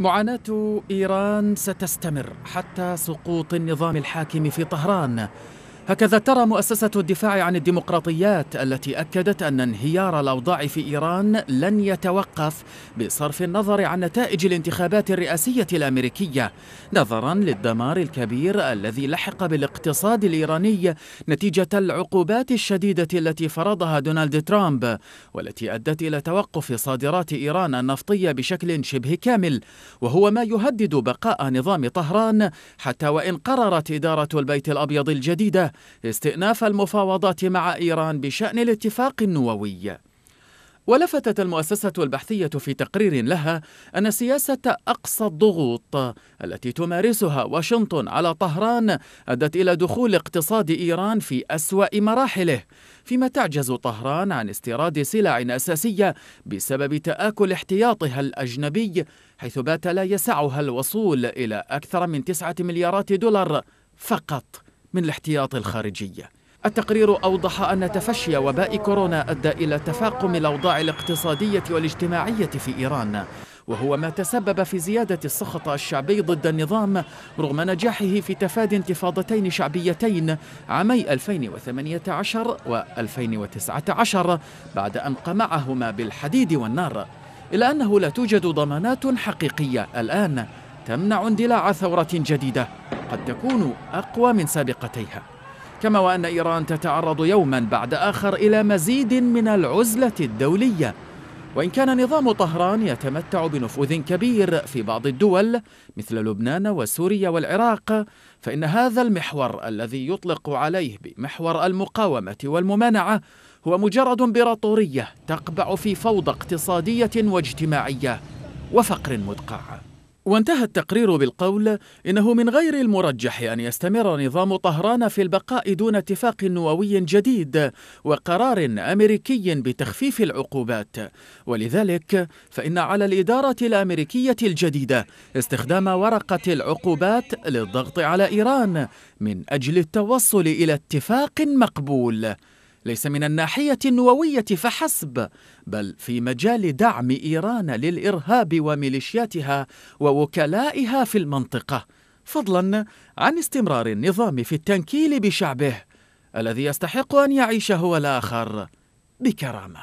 معاناة إيران ستستمر حتى سقوط النظام الحاكم في طهران هكذا ترى مؤسسة الدفاع عن الديمقراطيات التي أكدت أن انهيار الأوضاع في إيران لن يتوقف بصرف النظر عن نتائج الانتخابات الرئاسية الأمريكية نظرا للدمار الكبير الذي لحق بالاقتصاد الإيراني نتيجة العقوبات الشديدة التي فرضها دونالد ترامب والتي أدت إلى توقف صادرات إيران النفطية بشكل شبه كامل وهو ما يهدد بقاء نظام طهران حتى وإن قررت إدارة البيت الأبيض الجديدة استئناف المفاوضات مع إيران بشأن الاتفاق النووي ولفتت المؤسسة البحثية في تقرير لها أن سياسة أقصى الضغوط التي تمارسها واشنطن على طهران أدت إلى دخول اقتصاد إيران في أسوأ مراحله فيما تعجز طهران عن استيراد سلع أساسية بسبب تآكل احتياطها الأجنبي حيث بات لا يسعها الوصول إلى أكثر من تسعة مليارات دولار فقط من الاحتياط الخارجي التقرير أوضح أن تفشي وباء كورونا أدى إلى تفاقم الأوضاع الاقتصادية والاجتماعية في إيران وهو ما تسبب في زيادة السخط الشعبي ضد النظام رغم نجاحه في تفادي انتفاضتين شعبيتين عامي 2018 و 2019 بعد أن قمعهما بالحديد والنار إلا أنه لا توجد ضمانات حقيقية الآن تمنع اندلاع ثورة جديدة قد تكون أقوى من سابقتيها كما وأن إيران تتعرض يوما بعد آخر إلى مزيد من العزلة الدولية وإن كان نظام طهران يتمتع بنفوذ كبير في بعض الدول مثل لبنان وسوريا والعراق فإن هذا المحور الذي يطلق عليه بمحور المقاومة والممانعة هو مجرد امبراطورية تقبع في فوضى اقتصادية واجتماعية وفقر مدقع وانتهى التقرير بالقول إنه من غير المرجح أن يستمر نظام طهران في البقاء دون اتفاق نووي جديد وقرار أمريكي بتخفيف العقوبات ولذلك فإن على الإدارة الأمريكية الجديدة استخدام ورقة العقوبات للضغط على إيران من أجل التوصل إلى اتفاق مقبول ليس من الناحية النووية فحسب بل في مجال دعم إيران للإرهاب وميليشياتها ووكلائها في المنطقة فضلا عن استمرار النظام في التنكيل بشعبه الذي يستحق أن يعيش هو الآخر بكرامة